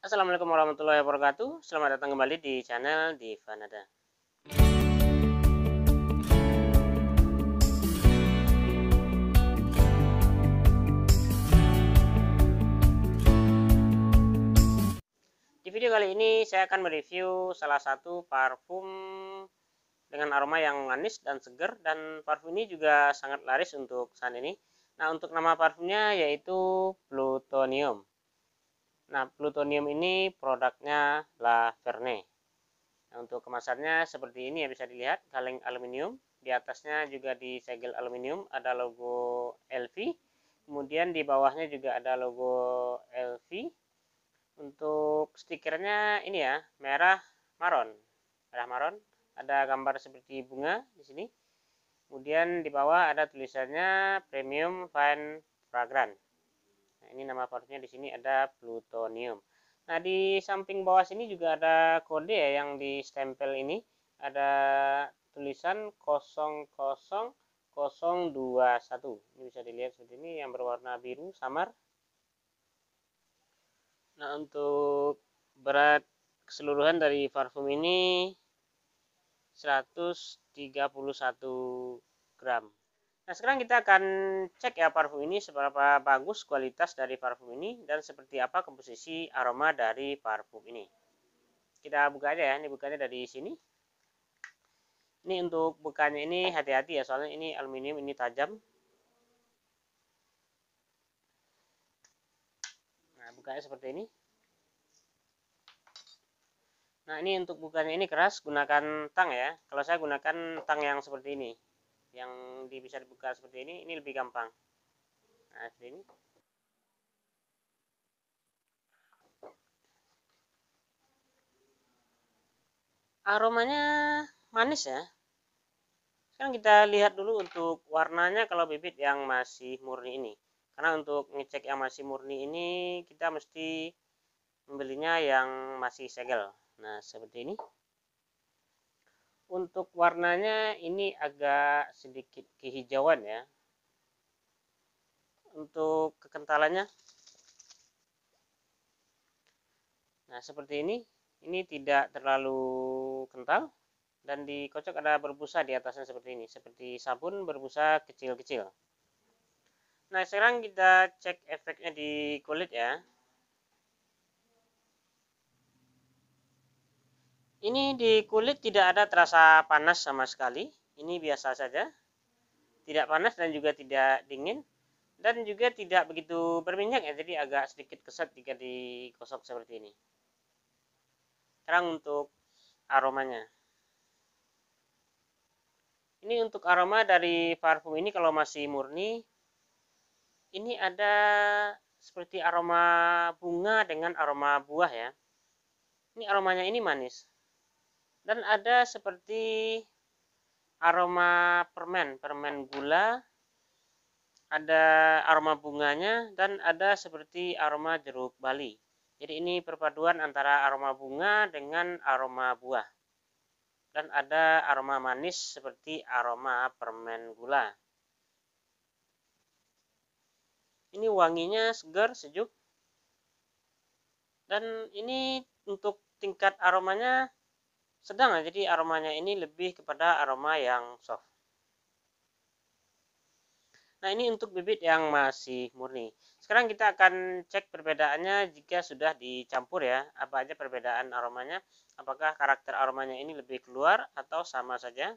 Assalamualaikum warahmatullahi wabarakatuh. Selamat datang kembali di channel Divanada. Di video kali ini saya akan mereview salah satu parfum dengan aroma yang manis dan segar dan parfum ini juga sangat laris untuk saat ini. Nah, untuk nama parfumnya yaitu Plutonium. Nah, plutonium ini produknya Verne. Nah, untuk kemasannya seperti ini ya bisa dilihat, kaleng aluminium. Di atasnya juga di segel aluminium, ada logo LV. Kemudian di bawahnya juga ada logo LV. Untuk stikernya ini ya, merah maron. Merah maron, ada gambar seperti bunga di sini. Kemudian di bawah ada tulisannya Premium Fine Fragrance ini nama produknya di sini ada plutonium nah di samping bawah sini juga ada kode ya yang di stempel ini ada tulisan 00021 ini bisa dilihat seperti ini yang berwarna biru samar nah untuk berat keseluruhan dari parfum ini 131 gram Nah, sekarang kita akan cek ya parfum ini seberapa bagus kualitas dari parfum ini dan seperti apa komposisi aroma dari parfum ini. Kita buka aja ya, ini bukanya dari sini. Ini untuk bukanya ini hati-hati ya, soalnya ini aluminium, ini tajam. Nah, bukanya seperti ini. Nah, ini untuk bukanya ini keras, gunakan tang ya. Kalau saya gunakan tang yang seperti ini, yang di, bisa dibuka seperti ini ini lebih gampang nah seperti ini aromanya manis ya sekarang kita lihat dulu untuk warnanya kalau bibit yang masih murni ini karena untuk ngecek yang masih murni ini kita mesti membelinya yang masih segel nah seperti ini untuk warnanya ini agak sedikit kehijauan ya untuk kekentalannya nah seperti ini ini tidak terlalu kental dan dikocok ada berbusa di atasnya seperti ini seperti sabun berbusa kecil-kecil nah sekarang kita cek efeknya di kulit ya Ini di kulit tidak ada terasa panas sama sekali. Ini biasa saja. Tidak panas dan juga tidak dingin. Dan juga tidak begitu berminyak ya. Jadi agak sedikit kesat jika dikosok seperti ini. Sekarang untuk aromanya. Ini untuk aroma dari parfum ini kalau masih murni. Ini ada seperti aroma bunga dengan aroma buah ya. Ini aromanya ini manis dan ada seperti aroma permen, permen gula, ada aroma bunganya, dan ada seperti aroma jeruk bali. Jadi ini perpaduan antara aroma bunga dengan aroma buah. Dan ada aroma manis seperti aroma permen gula. Ini wanginya segar, sejuk. Dan ini untuk tingkat aromanya sedang ya, jadi aromanya ini lebih kepada aroma yang soft nah ini untuk bibit yang masih murni sekarang kita akan cek perbedaannya jika sudah dicampur ya apa aja perbedaan aromanya apakah karakter aromanya ini lebih keluar atau sama saja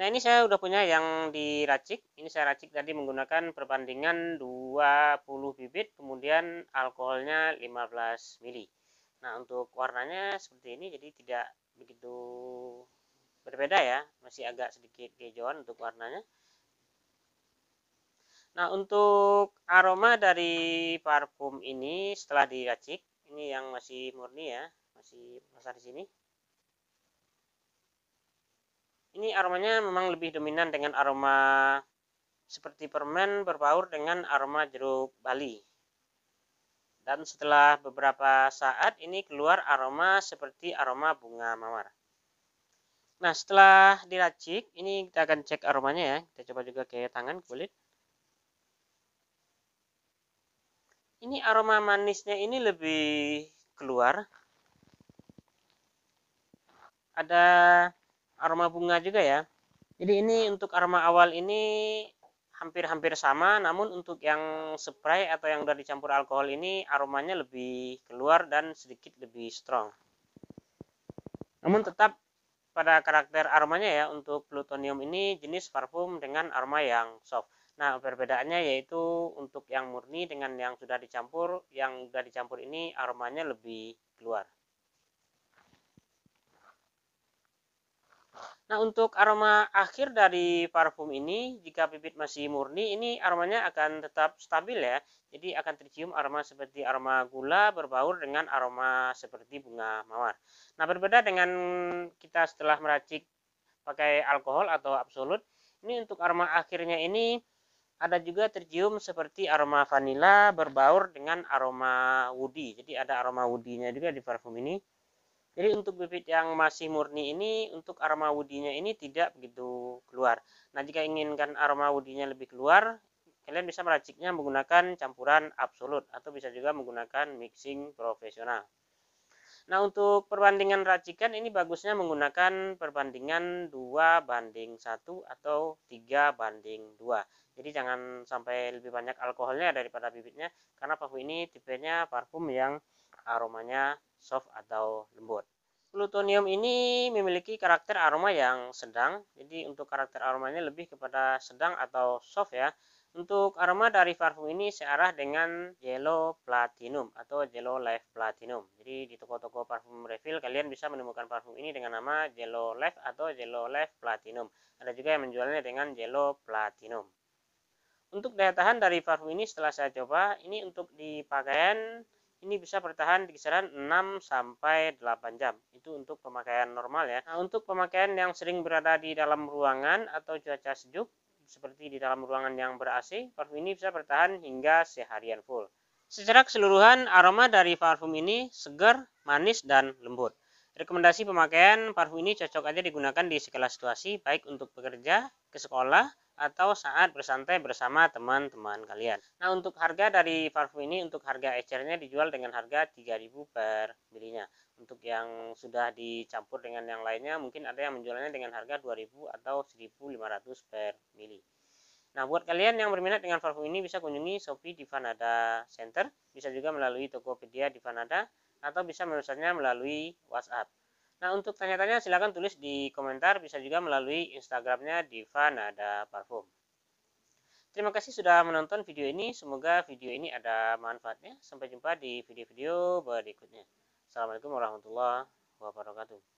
nah ini saya udah punya yang diracik ini saya racik tadi menggunakan perbandingan 20 bibit kemudian alkoholnya 15 mili nah untuk warnanya seperti ini jadi tidak begitu berbeda ya masih agak sedikit kejauhan untuk warnanya nah untuk aroma dari parfum ini setelah diracik ini yang masih murni ya masih besar di sini ini aromanya memang lebih dominan dengan aroma seperti permen berbaur dengan aroma jeruk bali dan setelah beberapa saat ini keluar aroma seperti aroma bunga mawar. Nah, setelah diracik, ini kita akan cek aromanya ya. Kita coba juga ke tangan kulit. Ini aroma manisnya ini lebih keluar. Ada aroma bunga juga ya. Jadi ini untuk aroma awal ini hampir-hampir sama namun untuk yang spray atau yang sudah dicampur alkohol ini aromanya lebih keluar dan sedikit lebih strong namun tetap pada karakter aromanya ya untuk plutonium ini jenis parfum dengan aroma yang soft nah perbedaannya yaitu untuk yang murni dengan yang sudah dicampur yang sudah dicampur ini aromanya lebih keluar Nah, untuk aroma akhir dari parfum ini, jika bibit masih murni, ini aromanya akan tetap stabil ya. Jadi akan tercium aroma seperti aroma gula berbaur dengan aroma seperti bunga mawar. Nah, berbeda dengan kita setelah meracik pakai alkohol atau absolut, ini untuk aroma akhirnya ini ada juga tercium seperti aroma vanila berbaur dengan aroma woody. Jadi ada aroma woody-nya juga di parfum ini. Jadi untuk bibit yang masih murni ini untuk aroma woodinya ini tidak begitu keluar. Nah jika inginkan aroma woodinya lebih keluar, kalian bisa meraciknya menggunakan campuran absolut atau bisa juga menggunakan mixing profesional. Nah untuk perbandingan racikan ini bagusnya menggunakan perbandingan 2 banding 1 atau 3 banding 2. Jadi jangan sampai lebih banyak alkoholnya daripada bibitnya karena parfum ini tipenya parfum yang aromanya soft atau lembut. Plutonium ini memiliki karakter aroma yang sedang, jadi untuk karakter aromanya lebih kepada sedang atau soft ya. Untuk aroma dari parfum ini searah dengan Yellow Platinum atau Yellow Life Platinum. Jadi di toko-toko parfum refill kalian bisa menemukan parfum ini dengan nama Yellow Life atau Yellow Life Platinum. Ada juga yang menjualnya dengan Yellow Platinum. Untuk daya tahan dari parfum ini setelah saya coba, ini untuk di pakaian ini bisa bertahan di kisaran 6 sampai 8 jam. Itu untuk pemakaian normal ya. Nah, untuk pemakaian yang sering berada di dalam ruangan atau cuaca sejuk seperti di dalam ruangan yang ber-AC, parfum ini bisa bertahan hingga seharian full. Secara keseluruhan, aroma dari parfum ini segar, manis, dan lembut. Rekomendasi pemakaian parfum ini cocok aja digunakan di segala situasi, baik untuk bekerja, ke sekolah, atau saat bersantai bersama teman-teman kalian. Nah, untuk harga dari parfum ini untuk harga ecernya dijual dengan harga 3000 per bilinya. Untuk yang sudah dicampur dengan yang lainnya mungkin ada yang menjualnya dengan harga 2000 atau 1500 per mili. Nah, buat kalian yang berminat dengan parfum ini bisa kunjungi Shopee Divanada Center, bisa juga melalui Tokopedia Divanada atau bisa memesannya melalui WhatsApp. Nah, untuk tanya-tanya silahkan tulis di komentar, bisa juga melalui Instagramnya Diva Nada Parfum. Terima kasih sudah menonton video ini. Semoga video ini ada manfaatnya. Sampai jumpa di video-video berikutnya. Assalamualaikum warahmatullahi wabarakatuh.